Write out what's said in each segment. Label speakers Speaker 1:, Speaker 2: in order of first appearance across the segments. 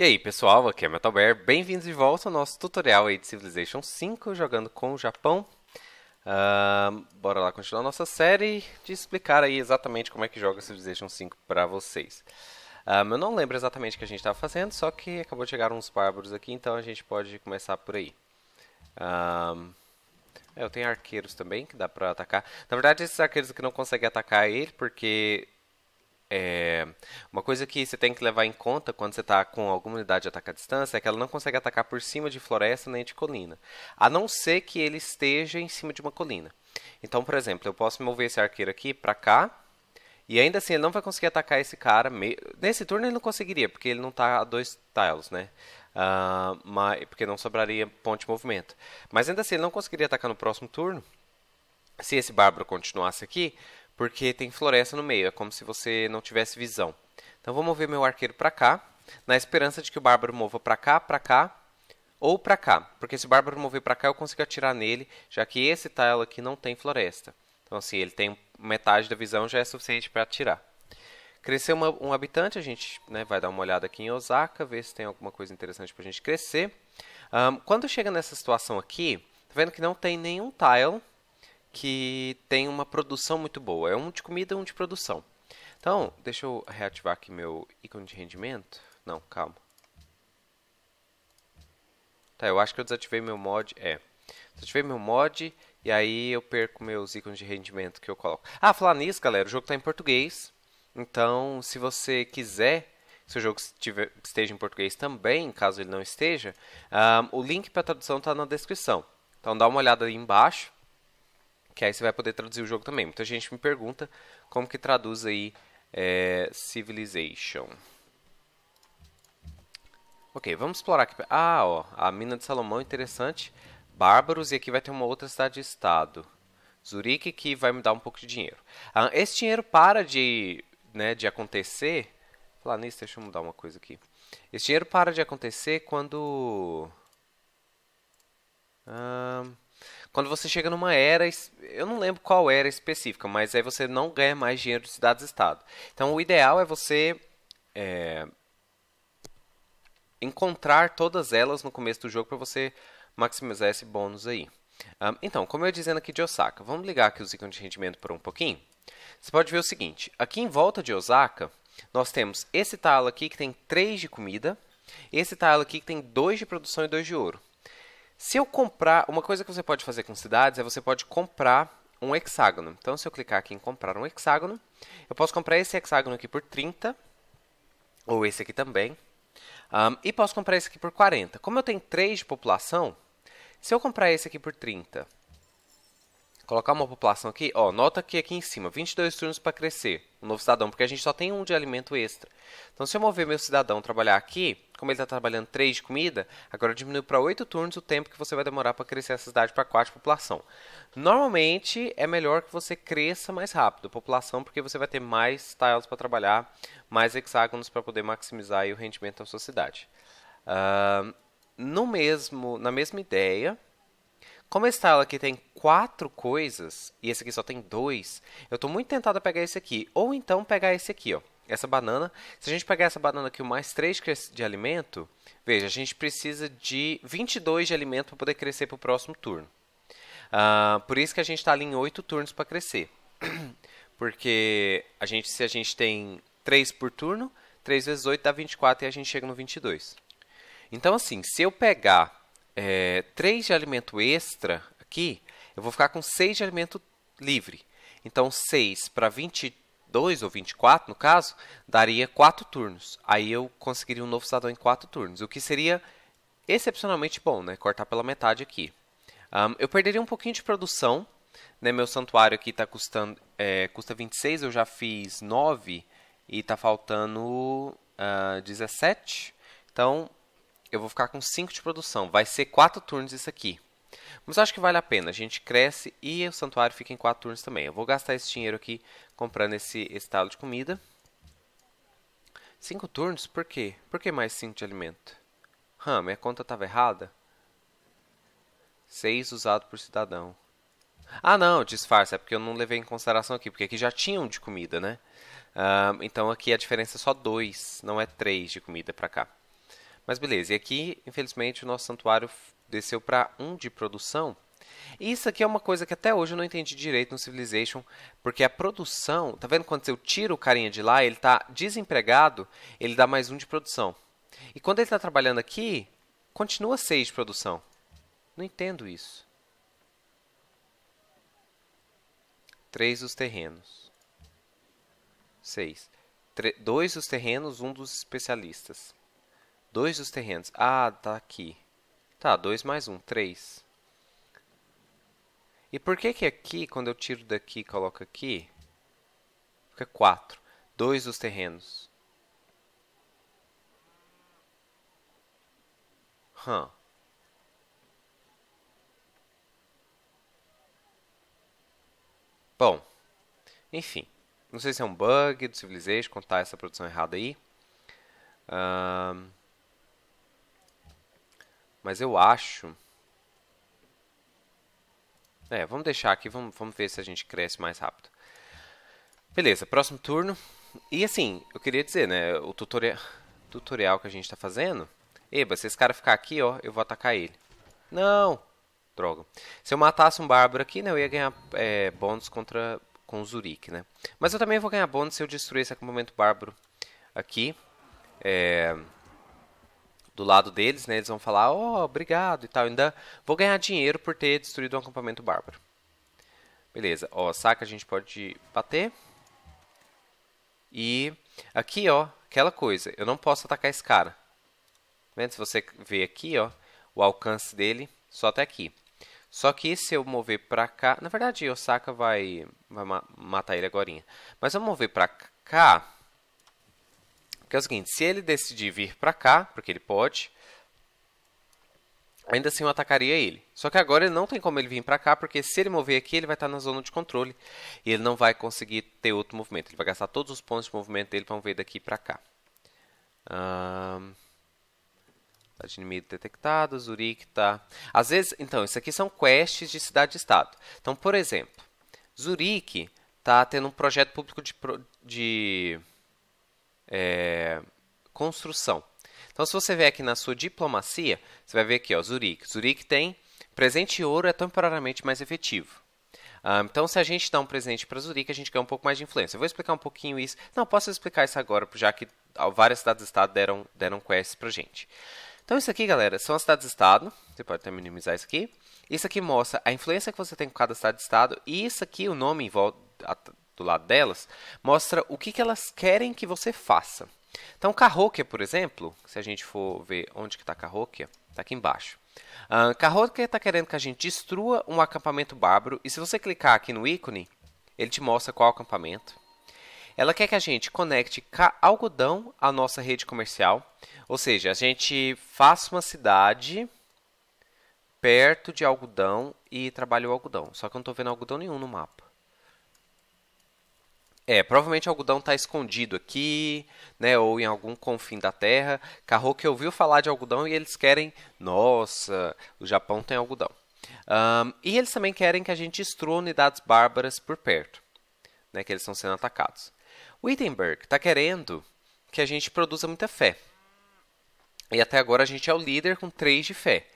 Speaker 1: E aí pessoal, aqui é Metal Bear, bem-vindos de volta ao nosso tutorial aí de Civilization 5, jogando com o Japão. Uh, bora lá continuar nossa série de explicar aí exatamente como é que joga Civilization 5 para vocês. Ah, eu não lembro exatamente o que a gente estava fazendo, só que acabou de chegar uns bárbaros aqui, então a gente pode começar por aí. Um, é, eu tenho arqueiros também, que dá pra atacar. Na verdade, esses arqueiros aqui não conseguem atacar ele, porque é, uma coisa que você tem que levar em conta quando você está com alguma unidade de ataque à distância é que ela não consegue atacar por cima de floresta nem de colina, a não ser que ele esteja em cima de uma colina. Então, por exemplo, eu posso mover esse arqueiro aqui para cá, e ainda assim ele não vai conseguir atacar esse cara. Me... Nesse turno ele não conseguiria, porque ele não está a dois tiles, né? Uh, ah, mas... Porque não sobraria ponto de movimento. Mas ainda assim ele não conseguiria atacar no próximo turno, se esse bárbaro continuasse aqui, porque tem floresta no meio, é como se você não tivesse visão. Então vou mover meu arqueiro para cá, na esperança de que o bárbaro mova para cá, para cá ou para cá, porque se o bárbaro mover para cá eu consigo atirar nele, já que esse tile aqui não tem floresta. Então assim, ele tem metade da visão já é suficiente para atirar. Cresceu uma, um habitante, a gente né, vai dar uma olhada aqui em Osaka, ver se tem alguma coisa interessante para a gente crescer. Um, quando chega nessa situação aqui, tá vendo que não tem nenhum tile que tem uma produção muito boa. É um de comida, um de produção. Então, deixa eu reativar aqui meu ícone de rendimento. Não, calma. Tá, eu acho que eu desativei meu mod. É. Desativei meu mod e aí eu perco meus ícones de rendimento que eu coloco. Ah, falar nisso, galera, o jogo está em português. Então, se você quiser se o jogo estiver, esteja em português também, caso ele não esteja, um, ah, o link para a tradução está na descrição. Então dá uma olhada aí embaixo que aí você vai poder traduzir o jogo também. Muita gente me pergunta como que traduz aí é, Civilization. Ok, vamos explorar aqui. Ah, ó, a mina de Salomão, interessante. Bárbaros, e aqui vai ter uma outra cidade de estado. Zurique, que vai me dar um pouco de dinheiro. Ah, esse dinheiro para de, né, de acontecer... Falar nisso, deixa eu mudar uma coisa aqui. Esse dinheiro para de acontecer quando... Um... Quando você chega numa era, eu não lembro qual era específica, mas aí você não ganha mais dinheiro de cidades-estado. Então o ideal é você é, encontrar todas elas no começo do jogo para você maximizar esse bônus aí. Um, então, como eu ia dizendo aqui de Osaka, vamos ligar aqui os ícones de rendimento por um pouquinho? Você pode ver o seguinte, aqui em volta de Osaka, nós temos esse talo aqui que tem 3 de comida, esse talo aqui que tem 2 de produção e 2 de ouro. Se eu comprar, uma coisa que você pode fazer com cidades é você pode comprar um hexágono. Então, se eu clicar aqui em comprar um hexágono, eu posso comprar esse hexágono aqui por 30, ou esse aqui também, um, e posso comprar esse aqui por 40. Como eu tenho 3 de população, se eu comprar esse aqui por 30, colocar uma população aqui, ó, nota que aqui em cima, 22 turnos para crescer, um novo cidadão, porque a gente só tem um de alimento extra. Então, se eu mover meu cidadão trabalhar aqui, como ele está trabalhando 3 de comida, agora diminui para 8 turnos o tempo que você vai demorar para crescer essa cidade para 4 de população. Normalmente é melhor que você cresça mais rápido a população, porque você vai ter mais tiles para trabalhar, mais hexágonos para poder maximizar o rendimento da sua cidade. Uh, no mesmo, na mesma ideia, como esse tile aqui tem quatro coisas e esse aqui só tem dois, eu estou muito tentado a pegar esse aqui, ou então pegar esse aqui, ó essa banana. Se a gente pegar essa banana aqui, mais 3 é de alimento, veja, a gente precisa de 22 de alimento para poder crescer para o próximo turno. Uh, por isso que a gente está ali em 8 turnos para crescer. Porque a gente, se a gente tem 3 por turno, 3 vezes 8 dá 24 e a gente chega no 22. Então, assim, se eu pegar é, 3 de alimento extra aqui, eu vou ficar com 6 de alimento livre. Então, 6 para 22. 22 ou 24, no caso, daria 4 turnos. Aí eu conseguiria um novo cidadão em 4 turnos, o que seria excepcionalmente bom, né? Cortar pela metade aqui. Um, eu perderia um pouquinho de produção, né? Meu santuário aqui tá custando, é, custa 26, eu já fiz 9 e tá faltando uh, 17. Então, eu vou ficar com 5 de produção. Vai ser 4 turnos isso aqui. Mas acho que vale a pena. A gente cresce e o santuário fica em 4 turnos também. Eu vou gastar esse dinheiro aqui comprando esse estalo de comida. 5 turnos? Por quê? Por que mais 5 de alimento? Hum, minha conta estava errada? 6 usado por cidadão. Ah, não, disfarce. É porque eu não levei em consideração aqui. Porque aqui já tinha um de comida, né? Uh, então aqui a diferença é só 2, não é 3 de comida para cá. Mas beleza, e aqui, infelizmente, o nosso santuário desceu para 1 de produção. E isso aqui é uma coisa que até hoje eu não entendi direito no Civilization, porque a produção, tá vendo quando eu tiro o carinha de lá, ele está desempregado, ele dá mais um de produção. E quando ele está trabalhando aqui, continua 6 de produção. Não entendo isso. 3 dos terrenos. 6. 2 dos terrenos, 1 um dos especialistas. 2 dos terrenos. Ah, tá aqui. Tá, 2 mais 1, um, 3. E por que que aqui, quando eu tiro daqui e coloco aqui, fica 4. 2 dos terrenos. Hum. Bom, enfim. Não sei se é um bug do Civilization contar essa produção errada aí. Um... Mas eu acho. É, vamos deixar aqui, vamos, vamos ver se a gente cresce mais rápido. Beleza, próximo turno. E assim, eu queria dizer, né, o tutorial, tutorial que a gente tá fazendo... Eba, se esse cara ficar aqui, ó, eu vou atacar ele. Não! Droga. Se eu matasse um bárbaro aqui, né, eu ia ganhar é, bônus contra com o Zurique, né. Mas eu também vou ganhar bônus se eu destruir esse acampamento bárbaro aqui. É do lado deles, né? Eles vão falar, oh, obrigado e tal. Ainda vou ganhar dinheiro por ter destruído um acampamento bárbaro. Beleza, ó, saca, a gente pode bater. E aqui, ó, aquela coisa, eu não posso atacar esse cara. Tá vendo? Se você ver aqui, ó, o alcance dele, só até aqui. Só que se eu mover pra cá... Na verdade, Osaka vai, vai matar ele agora. Mas vamos eu mover pra cá, que é o seguinte, se ele decidir vir para cá, porque ele pode, ainda assim eu atacaria ele. Só que agora ele não tem como ele vir para cá, porque se ele mover aqui, ele vai estar na zona de controle. E ele não vai conseguir ter outro movimento. Ele vai gastar todos os pontos de movimento dele, vão ver daqui para cá. Um... Tá de inimigo detectado, Zurique tá... Às vezes, então, isso aqui são quests de cidade-estado. Então, por exemplo, Zurique tá tendo um projeto público de, pro... de é, construção. Então, se você ver aqui na sua diplomacia, você vai ver aqui, ó, Zurique. Zurique tem presente de ouro é temporariamente mais efetivo. Ah, então, se a gente dá um presente para Zurique, a gente ganha um pouco mais de influência. Eu vou explicar um pouquinho isso. Não, posso explicar isso agora, já que várias cidades-estado deram, deram quests para gente. Então, isso aqui, galera, são as cidades-estado. Você pode até minimizar isso aqui. Isso aqui mostra a influência que você tem com cada cidade-estado. E isso aqui, o nome do lado delas, mostra o que, que elas querem que você faça. Então, Carroquia, por exemplo, se a gente for ver onde que está Carroquia, está aqui embaixo. Uh, ah, está querendo que a gente destrua um acampamento bárbaro, e se você clicar aqui no ícone, ele te mostra qual acampamento. Ela quer que a gente conecte algodão à nossa rede comercial, ou seja, a gente faça uma cidade perto de algodão e trabalhe o algodão. Só que eu não estou vendo algodão nenhum no mapa. É, provavelmente o algodão está escondido aqui, né, ou em algum confim da terra. que ouviu falar de algodão e eles querem, nossa, o Japão tem algodão. Um, e eles também querem que a gente destrua unidades bárbaras por perto, né, que eles estão sendo atacados. Wittenberg está querendo que a gente produza muita fé. E até agora a gente é o líder com 3 de fé.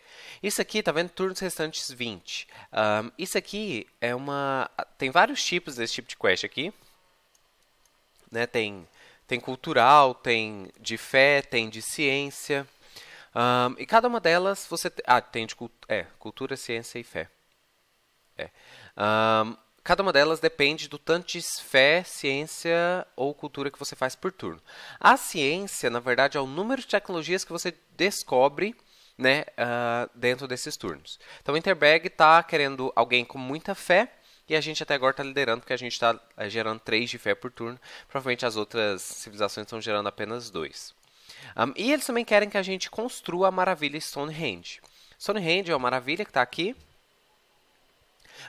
Speaker 1: Isso aqui, tá vendo? Turnos restantes 20. Um, isso aqui é uma. Tem vários tipos desse tipo de quest aqui. Né? Tem, tem cultural, tem de fé, tem de ciência. Um, e cada uma delas você. Te... Ah, tem de cult... é, cultura, ciência e fé. É. Um, cada uma delas depende do tanto de fé, ciência ou cultura que você faz por turno. A ciência, na verdade, é o número de tecnologias que você descobre né, uh, dentro desses turnos. Então, o Interbag está querendo alguém com muita fé e a gente até agora está liderando, porque a gente está eh, gerando 3 de fé por turno. Provavelmente as outras civilizações estão gerando apenas 2. Um, e eles também querem que a gente construa a maravilha Stonehenge. Stonehenge é uma maravilha que está aqui.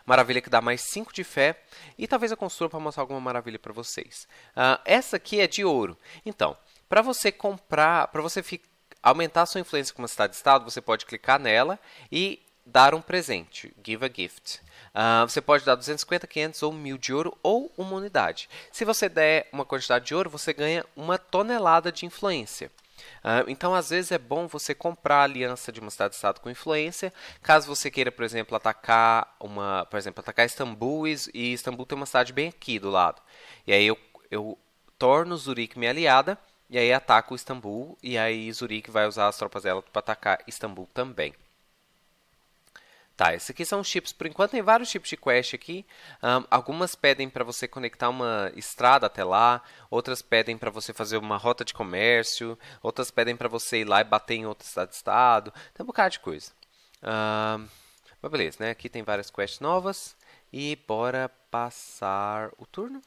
Speaker 1: Maravilha que dá mais 5 de fé. E talvez eu construa para mostrar alguma maravilha para vocês. Uh, essa aqui é de ouro. Então, para você comprar, para você ficar aumentar a sua influência com uma cidade-estado, você pode clicar nela e dar um presente, give a gift. Uh, você pode dar 250, 500 ou 1000 de ouro ou uma unidade. Se você der uma quantidade de ouro, você ganha uma tonelada de influência. Uh, então, às vezes, é bom você comprar aliança de uma cidade-estado com influência, caso você queira, por exemplo, atacar uma, por exemplo, atacar Istambul, e, e Istambul tem uma cidade bem aqui do lado. E aí eu, eu torno Zurique minha aliada, e aí ataco Istambul, e aí Zurique vai usar as tropas dela para atacar Istambul também. Tá, esses aqui são os chips. Por enquanto tem vários tipos de quest aqui. Um, algumas pedem para você conectar uma estrada até lá, outras pedem para você fazer uma rota de comércio, outras pedem para você ir lá e bater em outra cidade estado. Tem um bocado de coisa. Um, mas beleza, né? Aqui tem várias quests novas. E bora passar o turno.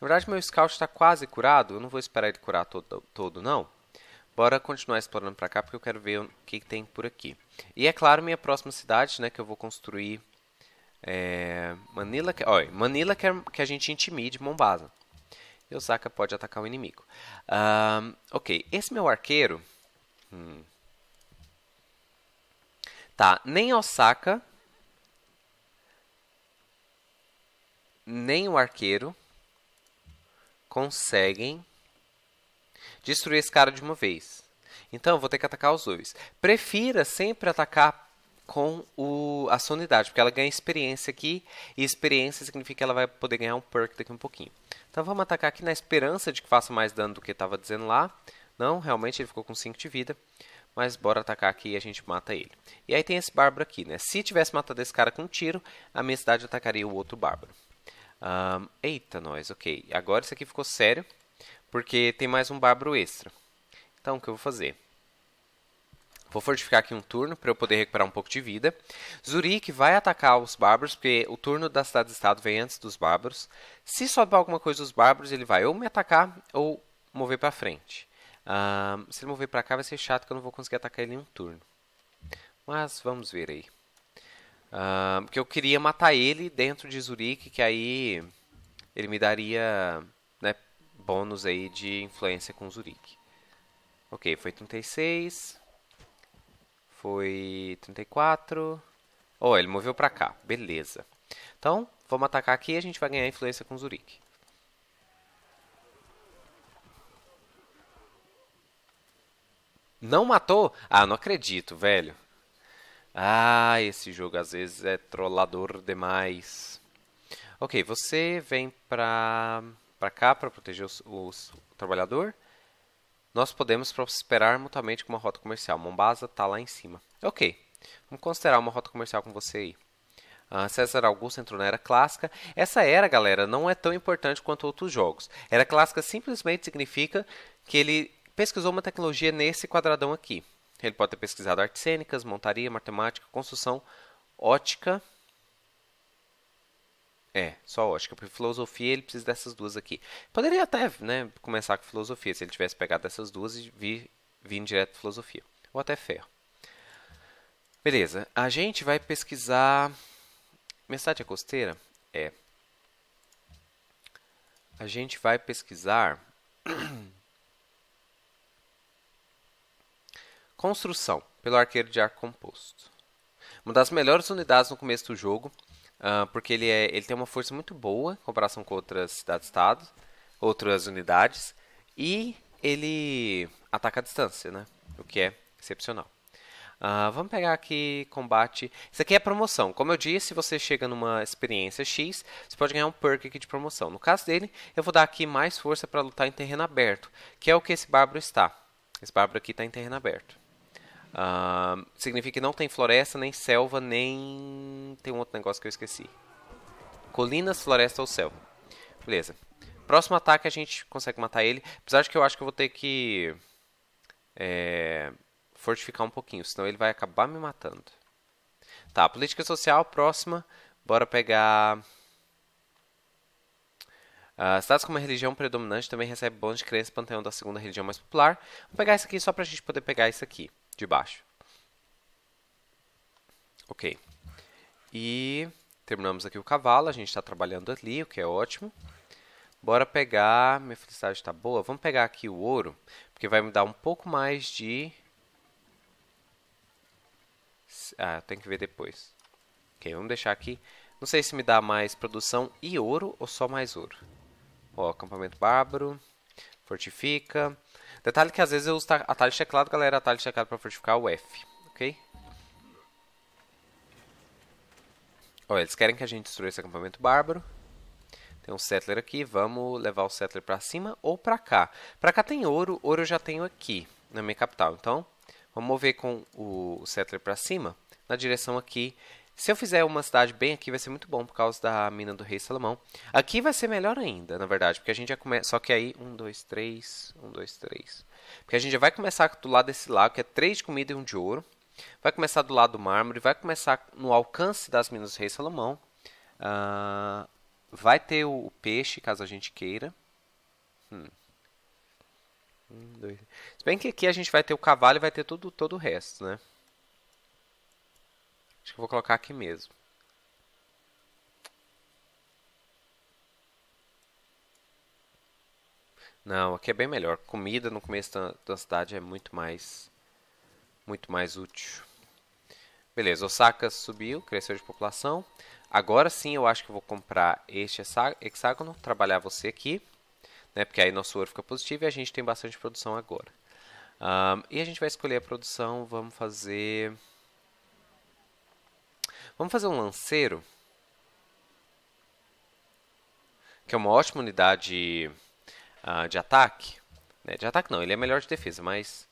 Speaker 1: Na verdade, meu scout está quase curado. Eu não vou esperar ele curar todo, todo não. Bora continuar explorando para cá, porque eu quero ver o que tem por aqui. E é claro, minha próxima cidade, né, que eu vou construir é Manila, que, olha, Manila quer é, que a gente intimide Mombasa. E Osaka pode atacar o inimigo. Um, ok, esse meu arqueiro... Hum. Tá, nem Osaka... Nem o arqueiro conseguem destruir esse cara de uma vez. Então eu vou ter que atacar os dois. Prefira sempre atacar com o, a sua unidade, porque ela ganha experiência aqui, e experiência significa que ela vai poder ganhar um perk daqui um pouquinho. Então vamos atacar aqui na esperança de que faça mais dano do que estava dizendo lá. Não, realmente ele ficou com 5 de vida, mas bora atacar aqui e a gente mata ele. E aí tem esse bárbaro aqui, né? Se tivesse matado esse cara com um tiro, a minha cidade atacaria o outro bárbaro. Um, eita, nós, ok. Agora isso aqui ficou sério, porque tem mais um bárbaro extra. Então, o que eu vou fazer? Vou fortificar aqui um turno para eu poder recuperar um pouco de vida. Zurique vai atacar os bárbaros, porque o turno da cidade-estado vem antes dos bárbaros. Se sobrar alguma coisa dos bárbaros, ele vai ou me atacar ou mover para frente. Uh, se ele mover para cá vai ser chato que eu não vou conseguir atacar ele em um turno. Mas vamos ver aí. Uh, porque eu queria matar ele dentro de Zurique, que aí ele me daria né, bônus aí de influência com Zurique. Ok, foi 36. Foi 34. Oh, ele moveu pra cá. Beleza. Então, vamos atacar aqui e a gente vai ganhar influência com Zurique. Não matou? Ah, não acredito, velho. Ah, esse jogo às vezes é trollador demais. Ok, você vem pra, pra cá pra proteger os, o trabalhador. Nós podemos prosperar mutuamente com uma rota comercial. Mombasa está lá em cima. Ok, vamos considerar uma rota comercial com você aí. Ah, César Augusto entrou na Era Clássica. Essa era, galera, não é tão importante quanto outros jogos. Era Clássica simplesmente significa que ele pesquisou uma tecnologia nesse quadradão aqui. Ele pode ter pesquisado artes cênicas, montaria, matemática, construção, ótica, é, só ótica. Porque filosofia ele precisa dessas duas aqui. Poderia até né, começar com filosofia, se ele tivesse pegado essas duas e vir, vir direto filosofia. Ou até ferro. Beleza, a gente vai pesquisar. Mensagem é costeira? É. A gente vai pesquisar. Construção, pelo arqueiro de arco composto. Uma das melhores unidades no começo do jogo Uh, porque ele, é, ele tem uma força muito boa em comparação com outras cidades estados outras unidades, e ele ataca à distância, né? O que é excepcional. Uh, vamos pegar aqui combate. Isso aqui é promoção. Como eu disse, você chega numa experiência X, você pode ganhar um perk aqui de promoção. No caso dele, eu vou dar aqui mais força para lutar em terreno aberto, que é o que esse bárbaro está. Esse bárbaro aqui está em terreno aberto. Uh, significa que não tem floresta, nem selva, nem. Tem um outro negócio que eu esqueci. Colinas, floresta ou selva. Beleza. Próximo ataque a gente consegue matar ele. Apesar de que eu acho que eu vou ter que. É, fortificar um pouquinho, senão ele vai acabar me matando. Tá, política social, próxima. Bora pegar. Uh, ah, estados com uma religião predominante também recebe bônus de crença panteão da segunda religião mais popular. Vou pegar isso aqui só pra gente poder pegar isso aqui de baixo. Ok. E terminamos aqui o cavalo, a gente está trabalhando ali, o que é ótimo. Bora pegar, minha felicidade está boa, vamos pegar aqui o ouro, porque vai me dar um pouco mais de... Ah, tem que ver depois. Ok, vamos deixar aqui. Não sei se me dá mais produção e ouro ou só mais ouro. Ó, acampamento bárbaro, fortifica. Detalhe que às vezes eu uso atalho checlado, galera, atalho checlado para fortificar o F, ok? Ó, eles querem que a gente destrua esse acampamento bárbaro. Tem um settler aqui, vamos levar o settler para cima ou para cá. Para cá tem ouro, ouro eu já tenho aqui na minha capital. Então, vamos mover com o settler para cima na direção aqui se eu fizer uma cidade bem aqui, vai ser muito bom por causa da mina do Rei Salomão. Aqui vai ser melhor ainda, na verdade, porque a gente já começa. Só que aí, um, dois, três, um, dois, três. Porque a gente já vai começar do lado desse lago, que é três de comida e um de ouro. Vai começar do lado do mármore, vai começar no alcance das minas do Rei Salomão. Uh, vai ter o, o, peixe, caso a gente queira. Hum. Um, dois. Se bem que aqui a gente vai ter o cavalo e vai ter tudo, todo o resto, né? Acho que vou colocar aqui mesmo. Não, aqui é bem melhor. Comida no começo da, da cidade é muito mais muito mais útil. Beleza, Osaka subiu, cresceu de população. Agora sim eu acho que vou comprar este hexágono, trabalhar você aqui, né, porque aí nosso ouro fica positivo e a gente tem bastante produção agora. Um, e a gente vai escolher a produção, vamos fazer Vamos fazer um lanceiro, que é uma ótima unidade uh, de ataque. Né, de ataque não, ele é melhor de defesa, mas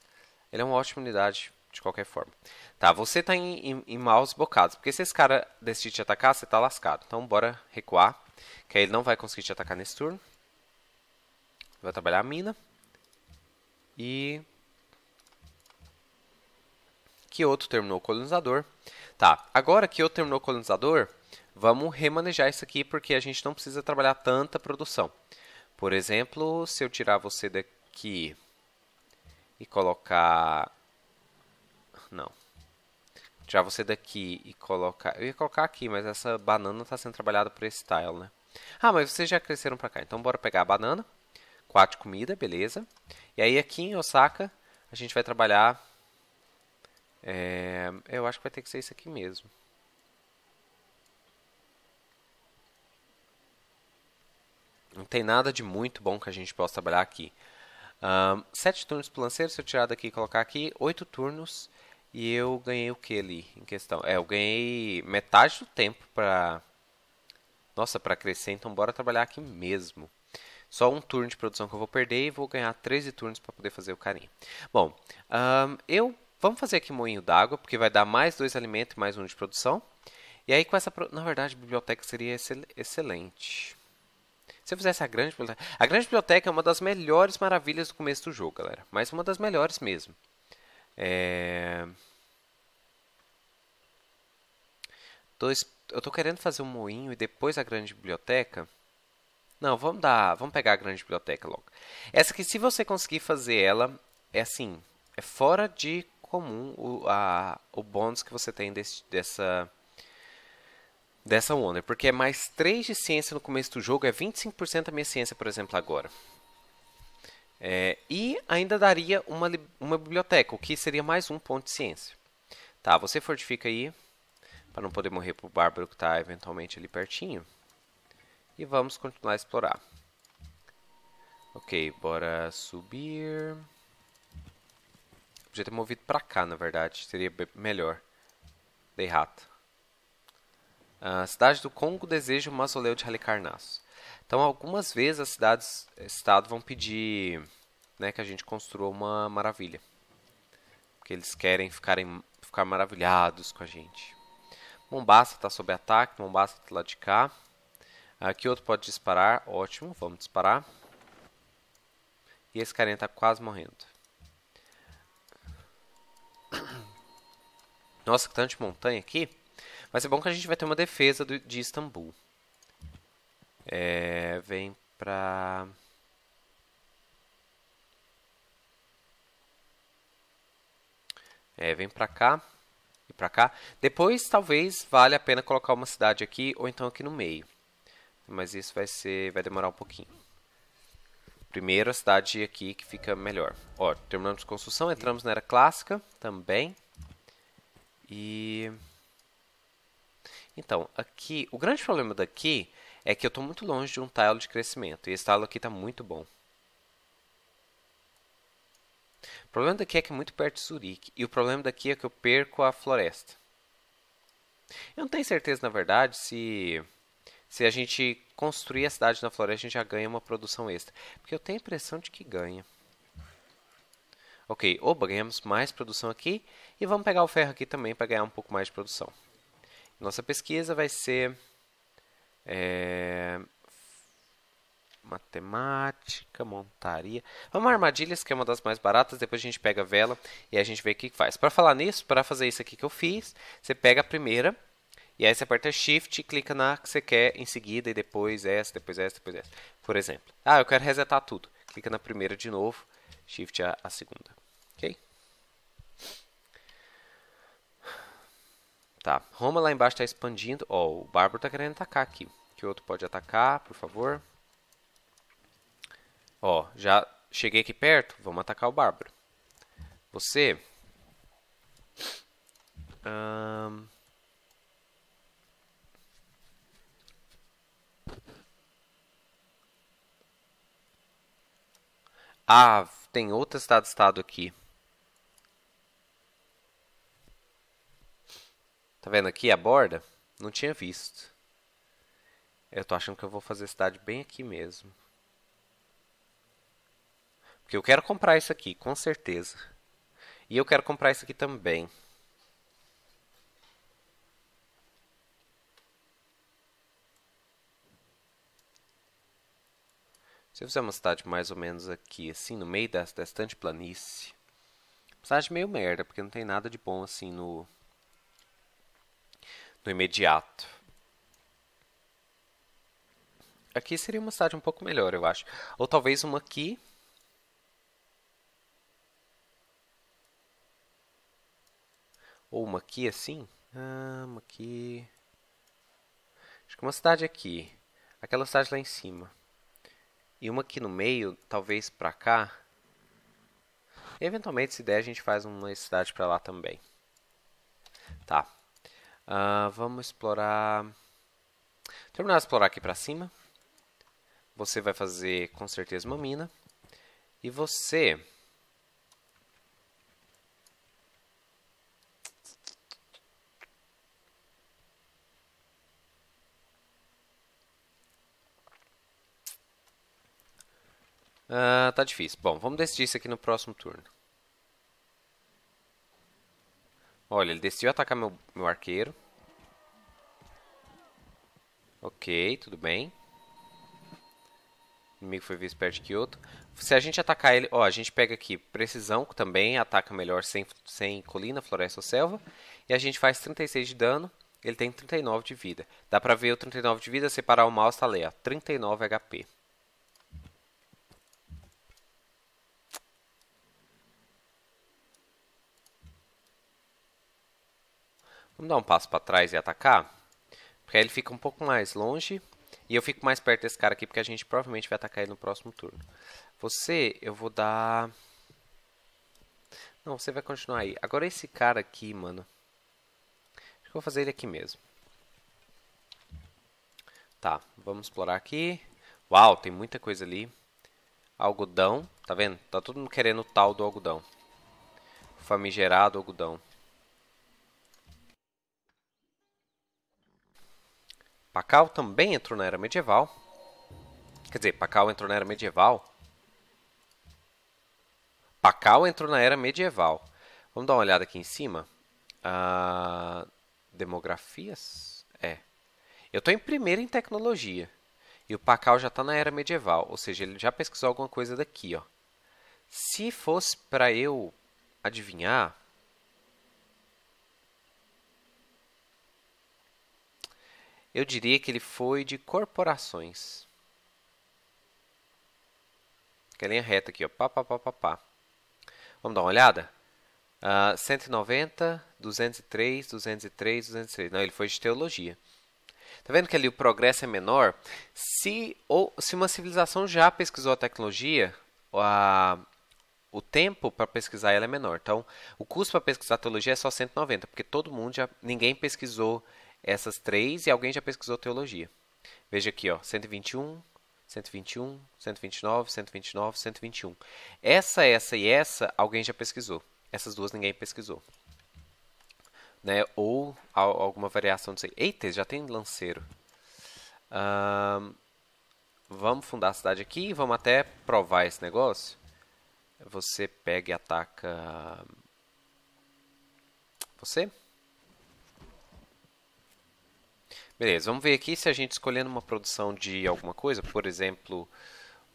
Speaker 1: ele é uma ótima unidade de qualquer forma. Tá, você está em, em, em, maus bocados, porque se esse cara decidir te atacar, você está lascado. Então bora recuar, que aí ele não vai conseguir te atacar nesse turno. Vai trabalhar a mina. E... Kyoto terminou o colonizador. Tá, agora que eu terminou o colonizador, vamos remanejar isso aqui porque a gente não precisa trabalhar tanta produção. Por exemplo, se eu tirar você daqui e colocar... Não. Tirar você daqui e colocar... Eu ia colocar aqui, mas essa banana está sendo trabalhada por esse tile, né? Ah, mas vocês já cresceram para cá. Então, bora pegar a banana. 4 comida, beleza. E aí aqui em Osaka, a gente vai trabalhar é, eu acho que vai ter que ser isso aqui mesmo. Não tem nada de muito bom que a gente possa trabalhar aqui. Um, sete turnos pro lanceiro, se eu tirar daqui e colocar aqui, oito turnos. E eu ganhei o que ali em questão? É, eu ganhei metade do tempo para Nossa, para crescer, então bora trabalhar aqui mesmo. Só um turno de produção que eu vou perder e vou ganhar 13 turnos para poder fazer o carinho. Bom, um, eu Vamos fazer aqui moinho d'água, porque vai dar mais dois alimentos e mais um de produção. E aí com essa... Na verdade, a biblioteca seria excel, excelente. Se eu fizesse a grande biblioteca... A grande biblioteca é uma das melhores maravilhas do começo do jogo, galera. Mas uma das melhores mesmo. É... Dois... Eu estou querendo fazer um moinho e depois a grande biblioteca... Não, vamos dar, vamos pegar a grande biblioteca logo. Essa aqui, se você conseguir fazer ela, é assim, é fora de comum o, a, o bônus que você tem desse, dessa dessa Wonder, porque é mais 3 de ciência no começo do jogo, é 25% da minha ciência, por exemplo, agora. É, e ainda daria uma, uma biblioteca, o que seria mais um ponto de ciência. Tá, você fortifica aí, para não poder morrer pro Bárbaro que está eventualmente ali pertinho. E vamos continuar a explorar. Ok, bora subir... Podia ter movido pra cá, na verdade. Seria melhor. Dei rato. A cidade do Congo deseja o mausoleu de Halicarnasso. Então, algumas vezes as cidades estado vão pedir né, que a gente construa uma maravilha. Porque eles querem ficarem, ficar maravilhados com a gente. Mombasa está sob ataque. Mombasa está lá de cá. Aqui ah, outro pode disparar. Ótimo, vamos disparar. E esse carinha está quase morrendo. Nossa, que tanto de montanha aqui. Mas é bom que a gente vai ter uma defesa do, de Istambul. É, vem pra... É, vem pra cá e pra cá. Depois, talvez, vale a pena colocar uma cidade aqui ou então aqui no meio. Mas isso vai, ser, vai demorar um pouquinho. Primeiro a cidade aqui que fica melhor. Ó, terminamos construção, entramos na era clássica também. E. Então, aqui. O grande problema daqui é que eu estou muito longe de um tile de crescimento. E esse tile aqui está muito bom. O problema daqui é que é muito perto de Zurique. E o problema daqui é que eu perco a floresta. Eu não tenho certeza, na verdade, se. Se a gente construir a cidade na floresta, a gente já ganha uma produção extra. Porque eu tenho a impressão de que ganha. Ok, oba, ganhamos mais produção aqui. E vamos pegar o ferro aqui também para ganhar um pouco mais de produção. Nossa pesquisa vai ser é, matemática, montaria. Vamos armadilhas, que é uma das mais baratas. Depois a gente pega a vela e a gente vê o que faz. Para falar nisso, para fazer isso aqui que eu fiz, você pega a primeira e aí você aperta Shift e clica na que você quer em seguida e depois essa, depois essa, depois essa. Por exemplo, ah, eu quero resetar tudo. Clica na primeira de novo, Shift a, a segunda. tá? Roma lá embaixo está expandindo. Ó, oh, o Bárbaro está querendo atacar aqui. Que outro pode atacar, por favor? Ó, oh, já cheguei aqui perto. Vamos atacar o Bárbaro. Você... Um... Ah, tem outra cidade-estado aqui. Tá vendo aqui a borda? Não tinha visto. Eu tô achando que eu vou fazer a cidade bem aqui mesmo. Porque eu quero comprar isso aqui, com certeza. E eu quero comprar isso aqui também. Se eu fizer uma cidade mais ou menos aqui, assim, no meio da, da estante planície. Cidade meio merda, porque não tem nada de bom assim no, no imediato. Aqui seria uma cidade um pouco melhor, eu acho. Ou talvez uma aqui. Ou uma aqui assim? Ah, uma aqui. Acho que uma cidade aqui. Aquela cidade lá em cima. E uma aqui no meio, talvez pra cá. E, eventualmente, se der, a gente faz uma cidade pra lá também. Tá. Uh, vamos explorar... Terminar de explorar aqui para cima. Você vai fazer, com certeza, uma mina. E você... Uh, tá difícil. Bom, vamos decidir isso aqui no próximo turno. Olha, ele decidiu atacar meu, meu arqueiro. Ok, tudo bem. O inimigo foi visto perto de Kyoto. Se a gente atacar ele... Ó, a gente pega aqui precisão também. Ataca melhor sem, sem colina, floresta ou selva. E a gente faz 36 de dano. Ele tem 39 de vida. Dá pra ver o 39 de vida, separar o mouse, tá ali, ó. 39 HP. Vamos dar um passo para trás e atacar? Porque aí ele fica um pouco mais longe. E eu fico mais perto desse cara aqui, porque a gente provavelmente vai atacar ele no próximo turno. Você, eu vou dar... Não, você vai continuar aí. Agora esse cara aqui, mano. Acho que eu vou fazer ele aqui mesmo. Tá, vamos explorar aqui. Uau, tem muita coisa ali. Algodão, tá vendo? Tá todo mundo querendo o tal do algodão. Famigerado algodão. Pacal também entrou na Era Medieval. Quer dizer, Pacal entrou na Era Medieval. Pacal entrou na Era Medieval. Vamos dar uma olhada aqui em cima. Ah, demografias? É. Eu estou em primeiro em tecnologia. E o Pacal já está na Era Medieval. Ou seja, ele já pesquisou alguma coisa daqui. Ó. Se fosse para eu adivinhar... Eu diria que ele foi de corporações. Que é linha reta aqui, ó. Pá, pá, pá, pá, pá. Vamos dar uma olhada? Uh, 190, 203, 203, 203. Não, ele foi de teologia. Tá vendo que ali o progresso é menor? Se, ou, se uma civilização já pesquisou a tecnologia, a, o tempo para pesquisar ela é menor. Então, o custo para pesquisar teologia é só 190, porque todo mundo já. ninguém pesquisou essas três e alguém já pesquisou teologia. Veja aqui, ó, 121, 121, 129, 129, 121. Essa, essa e essa alguém já pesquisou. Essas duas ninguém pesquisou. Né? Ou alguma variação disso. Eita, já tem lanceiro. vamos fundar a cidade aqui e vamos até provar esse negócio. Você pega e ataca. Você? Beleza, vamos ver aqui se a gente escolhendo uma produção de alguma coisa, por exemplo,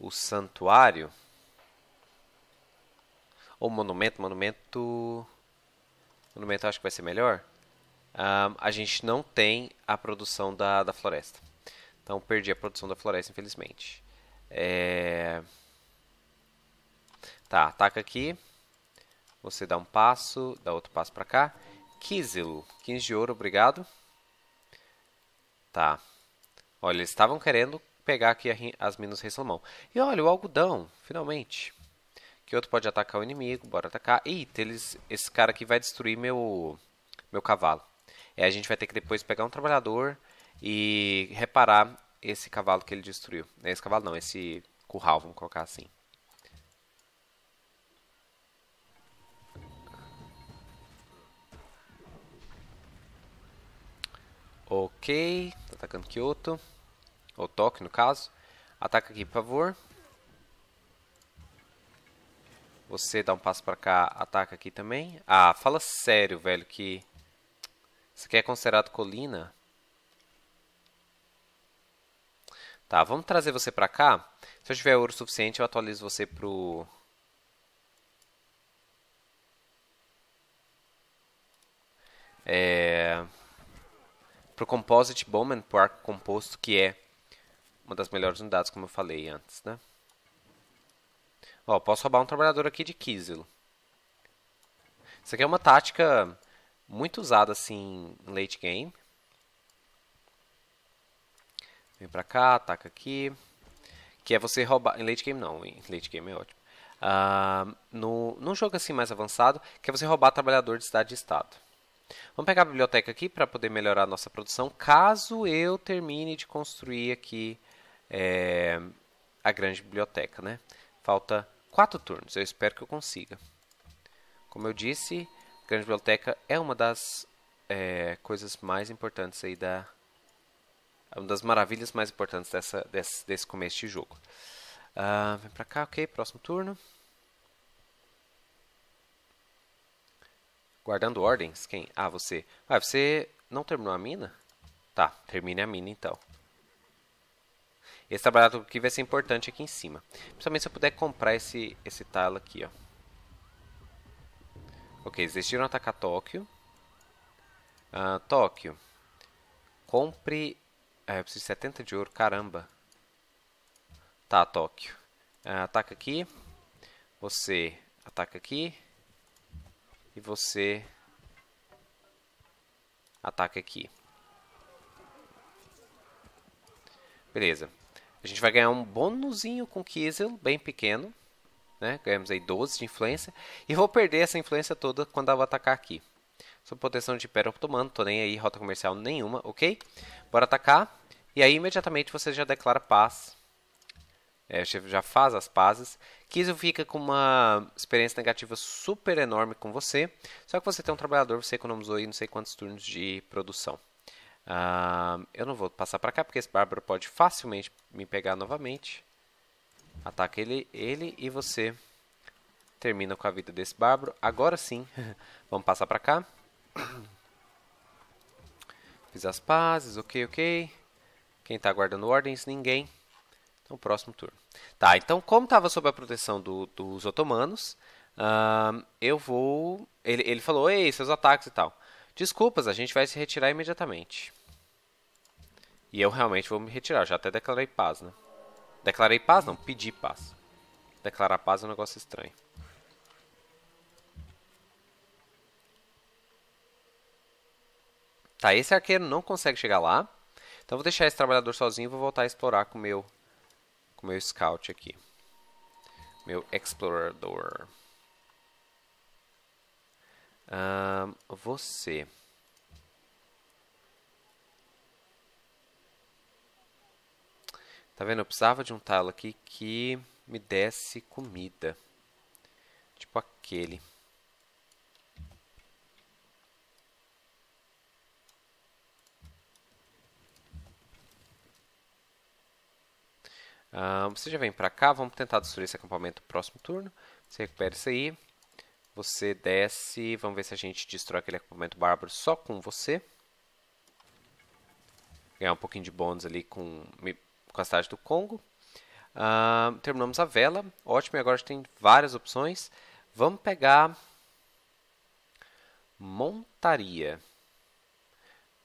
Speaker 1: o santuário. Ou monumento, monumento... Monumento acho que vai ser melhor. Um, a gente não tem a produção da, da floresta. Então perdi a produção da floresta, infelizmente. É... Tá, ataca aqui. Você dá um passo, dá outro passo para cá. Kizilo, 15 de ouro, obrigado. Tá. Olha, eles estavam querendo pegar aqui as minas Rei Salomão. E olha, o algodão, finalmente. Que outro pode atacar o inimigo, bora atacar. Eita, eles, esse cara aqui vai destruir meu, meu cavalo. É, a gente vai ter que depois pegar um trabalhador e reparar esse cavalo que ele destruiu. É esse cavalo não, esse curral, vamos colocar assim. Ok atacando Kyoto. Ou Tóquio, no caso. Ataca aqui, por favor. Você dá um passo pra cá, ataca aqui também. Ah, fala sério, velho, que... Isso aqui é considerado colina? Tá, vamos trazer você pra cá. Se eu tiver ouro suficiente, eu atualizo você pro... É... Pro Composite Bowman, pro arco composto, que é uma das melhores unidades, como eu falei antes, né? Ó, posso roubar um trabalhador aqui de Kizil. Isso aqui é uma tática muito usada, assim, em late game. Vem pra cá, ataca aqui. Que é você roubar... Em late game não, em late game é ótimo. Uh, no, num jogo assim mais avançado, que é você roubar trabalhador de cidade e estado. Vamos pegar a biblioteca aqui para poder melhorar a nossa produção, caso eu termine de construir aqui é, a grande biblioteca. Né? Falta quatro turnos, eu espero que eu consiga. Como eu disse, a grande biblioteca é uma das é, coisas mais importantes aí da... É uma das maravilhas mais importantes dessa, desse, desse começo de jogo. Uh, vem pra cá, ok, próximo turno. Guardando ordens? Quem? Ah, você. Ah, você não terminou a mina? Tá, termine a mina então. Esse trabalhado aqui vai ser importante aqui em cima. Principalmente se eu puder comprar esse, esse tile aqui, ó. Ok, eles decidiram atacar Tóquio. Uh, Tóquio. Compre... Ah, eu preciso de 70 de ouro, caramba. Tá, Tóquio. Uh, ataca aqui. Você ataca aqui. E você ataca aqui. Beleza. A gente vai ganhar um bônusinho com Kiesel, bem pequeno. Né? Ganhamos aí 12 de influência. E vou perder essa influência toda quando eu atacar aqui. Sob proteção de Império Otomano, tô nem aí, rota comercial nenhuma, ok? Bora atacar. E aí, imediatamente, você já declara paz. É, já faz as pazes pesquisa fica com uma experiência negativa super enorme com você, só que você tem um trabalhador, você economizou aí não sei quantos turnos de produção. Uh, eu não vou passar para cá, porque esse Bárbaro pode facilmente me pegar novamente. Ataca ele, ele e você termina com a vida desse Bárbaro. Agora sim, vamos passar para cá. Fiz as pazes, ok, ok. Quem está guardando ordens? Ninguém no próximo turno. Tá, então como estava sob a proteção do, dos otomanos, uh, eu vou... Ele, ele falou, ei, seus ataques e tal. Desculpas, a gente vai se retirar imediatamente. E eu realmente vou me retirar, já até declarei paz, né? Declarei paz? Não, pedi paz. Declarar paz é um negócio estranho. Tá, esse arqueiro não consegue chegar lá. Então vou deixar esse trabalhador sozinho e vou voltar a explorar com o meu com meu scout aqui. Meu explorador. Um, você. Tá vendo? Eu precisava de um talo aqui que me desse comida. Tipo aquele. Ah, você já vem pra cá, vamos tentar destruir esse acampamento no próximo turno. Você recupera isso aí. Você desce, vamos ver se a gente destrói aquele acampamento bárbaro só com você. Ganhar um pouquinho de bônus ali com, com a cidade do Congo. Uh, terminamos a vela, ótimo, e agora a gente tem várias opções. Vamos pegar montaria,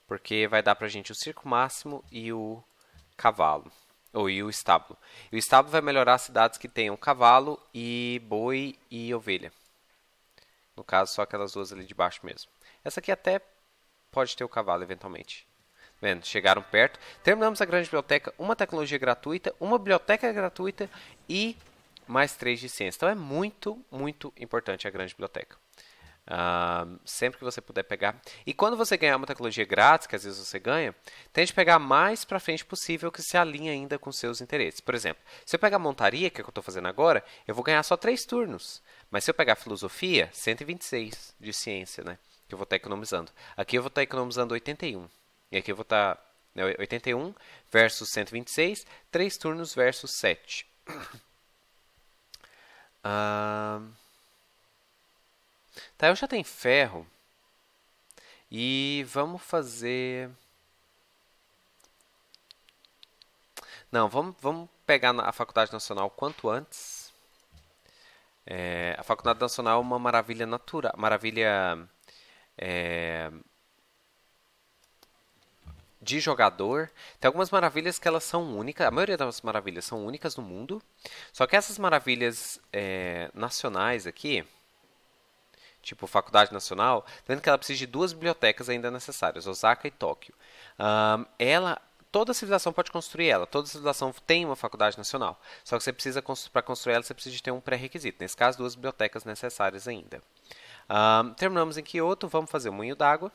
Speaker 1: porque vai dar pra gente o circo máximo e o cavalo ou e o estábulo. E o estábulo vai melhorar cidades que tenham cavalo e boi e ovelha. No caso, só aquelas duas ali de baixo mesmo. Essa aqui até pode ter o cavalo eventualmente. Vendo, chegaram perto. Terminamos a grande biblioteca, uma tecnologia gratuita, uma biblioteca gratuita e mais três de ciência. Então é muito, muito importante a grande biblioteca. Uh, sempre que você puder pegar. E quando você ganhar uma tecnologia grátis, que às vezes você ganha, tente pegar mais para frente possível que se alinhe ainda com seus interesses. Por exemplo, se eu pegar montaria, que é o que eu estou fazendo agora, eu vou ganhar só 3 turnos. Mas se eu pegar filosofia, 126 de ciência, né? Que eu vou estar tá economizando. Aqui eu vou estar tá economizando 81. E aqui eu vou estar. Tá, né, 81 versus 126, 3 turnos versus 7. uh... Ah, Tá, eu já tenho ferro. E vamos fazer... Não, vamos, vamos pegar a Faculdade Nacional quanto antes. É, a Faculdade Nacional é uma maravilha natural, maravilha é, de jogador. Tem algumas maravilhas que elas são únicas, a maioria das maravilhas são únicas no mundo. Só que essas maravilhas é, nacionais aqui, tipo Faculdade Nacional, tá vendo que ela precisa de duas bibliotecas ainda necessárias, Osaka e Tóquio. Um, ela toda civilização pode construir ela. Toda civilização tem uma faculdade nacional. Só que você precisa para construir ela você precisa de ter um pré-requisito. Nesse caso, duas bibliotecas necessárias ainda. Um, terminamos em Kyoto. Vamos fazer o um moinho d'água.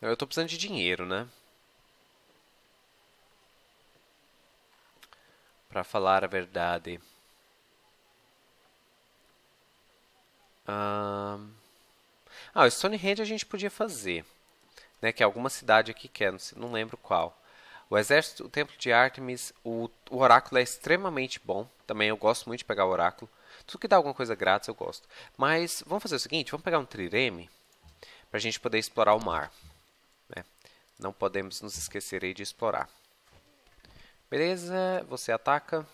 Speaker 1: Eu estou precisando de dinheiro, né? Para falar a verdade. Ah, o Stonehenge a gente podia fazer. Né, que é alguma cidade aqui quer, é, não, não lembro qual. O exército, o templo de Artemis, o, o oráculo é extremamente bom. Também eu gosto muito de pegar o oráculo. Tudo que dá alguma coisa grátis eu gosto. Mas vamos fazer o seguinte, vamos pegar um trireme para a gente poder explorar o mar. Né? Não podemos nos esquecer aí de explorar. Beleza, você ataca.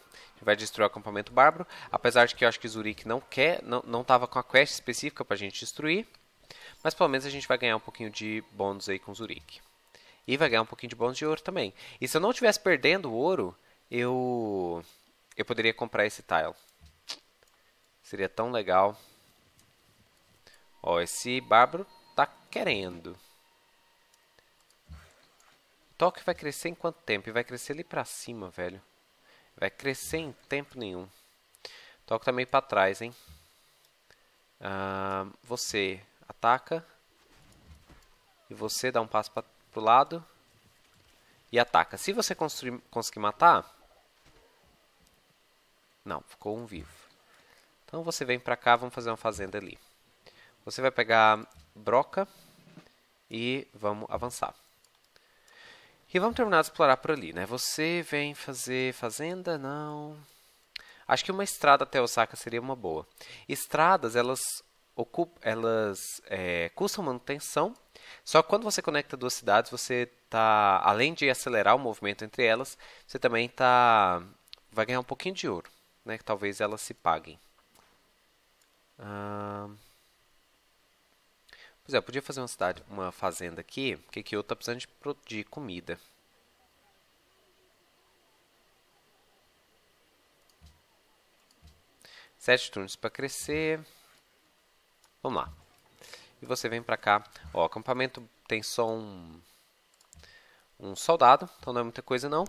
Speaker 1: Vai destruir o acampamento bárbaro. Apesar de que eu acho que Zurique não quer, não, não tava com a quest específica pra gente destruir. Mas pelo menos a gente vai ganhar um pouquinho de bônus aí com Zurique. E vai ganhar um pouquinho de bônus de ouro também. E se eu não estivesse perdendo ouro, eu eu poderia comprar esse tile. Seria tão legal. Ó, esse bárbaro tá querendo. Tóquio vai crescer em quanto tempo? E vai crescer ali pra cima, velho. Vai crescer em tempo nenhum. Tóquio tá meio pra trás, hein? Ah, você ataca. E você dá um passo pra, pro lado. E ataca. Se você construir, conseguir matar... Não, ficou um vivo. Então você vem pra cá, vamos fazer uma fazenda ali. Você vai pegar broca e vamos avançar. E vamos terminar de explorar por ali, né? Você vem fazer fazenda? Não. Acho que uma estrada até Osaka seria uma boa. Estradas, elas, ocupam, elas é, custam manutenção, só que quando você conecta duas cidades, você tá, além de acelerar o movimento entre elas, você também tá, vai ganhar um pouquinho de ouro, né? Que talvez elas se paguem. Ah... Pois é, eu podia fazer uma cidade, uma fazenda aqui, porque eu tá precisando de, de comida. Sete turnos para crescer. Vamos lá. E você vem para cá. Ó, o acampamento tem só um um soldado, então não é muita coisa não.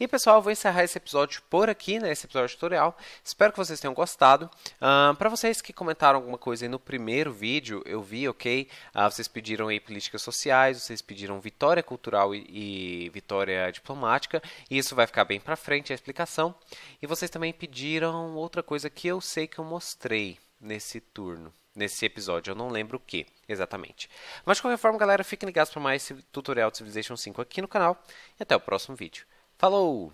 Speaker 1: E pessoal, eu vou encerrar esse episódio por aqui, né, esse episódio tutorial. Espero que vocês tenham gostado. Uh, para vocês que comentaram alguma coisa aí no primeiro vídeo, eu vi, ok? Uh, vocês pediram aí políticas sociais, vocês pediram vitória cultural e, e vitória diplomática, e isso vai ficar bem para frente a explicação. E vocês também pediram outra coisa que eu sei que eu mostrei nesse turno nesse episódio, eu não lembro o que exatamente. Mas de qualquer forma, galera, fiquem ligados para mais tutorial de Civilization 5 aqui no canal e até o próximo vídeo. Falou!